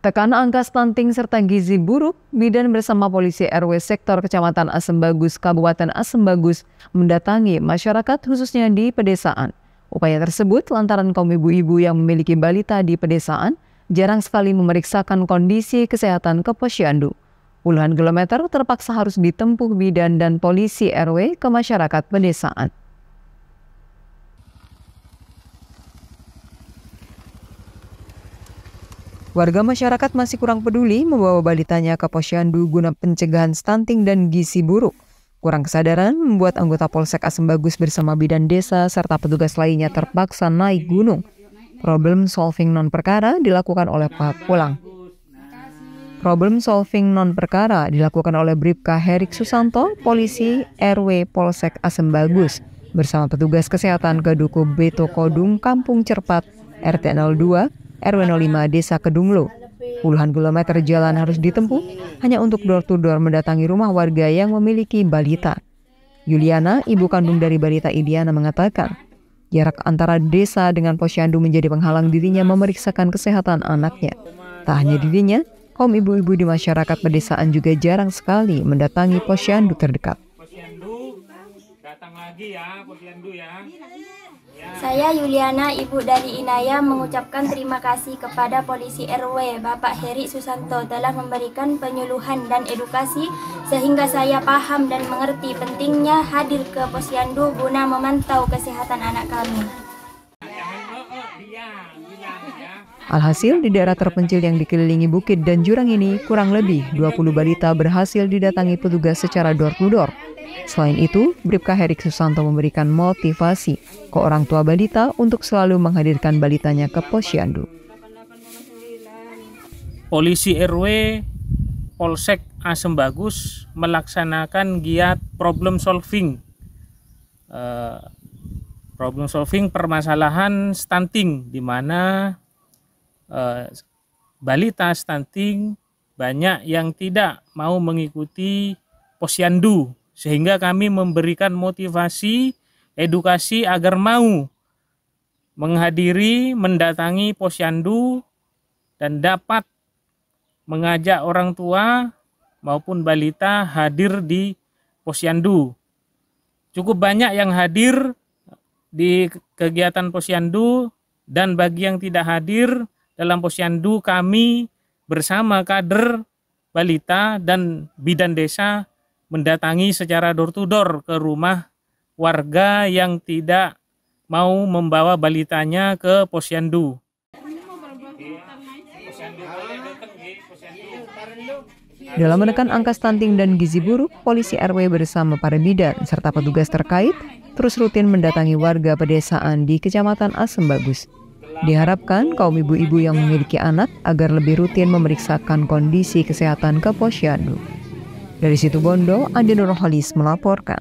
Tekan angka stunting serta gizi buruk, Bidan bersama polisi RW sektor Kecamatan Asem Bagus, Kabupaten Asem Bagus mendatangi masyarakat khususnya di pedesaan. Upaya tersebut lantaran kaum ibu-ibu yang memiliki balita di pedesaan jarang sekali memeriksakan kondisi kesehatan ke posyandu. Puluhan kilometer terpaksa harus ditempuh bidan dan polisi RW ke masyarakat pedesaan. Warga masyarakat masih kurang peduli membawa balitanya ke posyandu guna pencegahan stunting dan gizi buruk. Kurang kesadaran membuat anggota Polsek Asem Bagus bersama bidan desa serta petugas lainnya terpaksa naik gunung. Problem solving non perkara dilakukan oleh Pak Pulang. Problem solving non perkara dilakukan oleh Bribka Herik Susanto, polisi RW Polsek Asem Bagus bersama petugas kesehatan ke Beto Kodung, Kampung Cerpat, RT 02, RW 05 Desa Kedunglo. Puluhan kilometer jalan harus ditempuh hanya untuk door-to-door mendatangi rumah warga yang memiliki balita. Yuliana, ibu kandung dari balita Idiana mengatakan, jarak antara desa dengan posyandu menjadi penghalang dirinya memeriksakan kesehatan anaknya. Tak hanya dirinya, kaum ibu-ibu di masyarakat pedesaan juga jarang sekali mendatangi posyandu terdekat lagi ya, ya. ya. Saya Yuliana, ibu dari Inaya mengucapkan terima kasih kepada polisi RW Bapak Heri Susanto telah memberikan penyuluhan dan edukasi sehingga saya paham dan mengerti pentingnya hadir ke Posyandu guna memantau kesehatan anak kami. Alhasil, di daerah terpencil yang dikelilingi bukit dan jurang ini, kurang lebih 20 balita berhasil didatangi petugas secara door-to-door. -door. Selain itu, Bripka Herik Susanto memberikan motivasi ke orang tua balita untuk selalu menghadirkan balitanya ke posyandu. Polisi RW Polsek Asem Bagus melaksanakan giat problem solving uh, problem solving permasalahan stunting di mana uh, balita stunting banyak yang tidak mau mengikuti posyandu sehingga kami memberikan motivasi edukasi agar mau menghadiri, mendatangi posyandu dan dapat mengajak orang tua maupun balita hadir di posyandu. Cukup banyak yang hadir di kegiatan posyandu dan bagi yang tidak hadir dalam posyandu kami bersama kader balita dan bidan desa mendatangi secara door to door ke rumah warga yang tidak mau membawa balitanya ke posyandu. Dalam menekan angka stunting dan gizi buruk, polisi RW bersama para bidan serta petugas terkait terus rutin mendatangi warga pedesaan di Kecamatan Asem Bagus. Diharapkan kaum ibu-ibu yang memiliki anak agar lebih rutin memeriksakan kondisi kesehatan ke posyandu. Dari situ Bondo, Andi Nurholis melaporkan.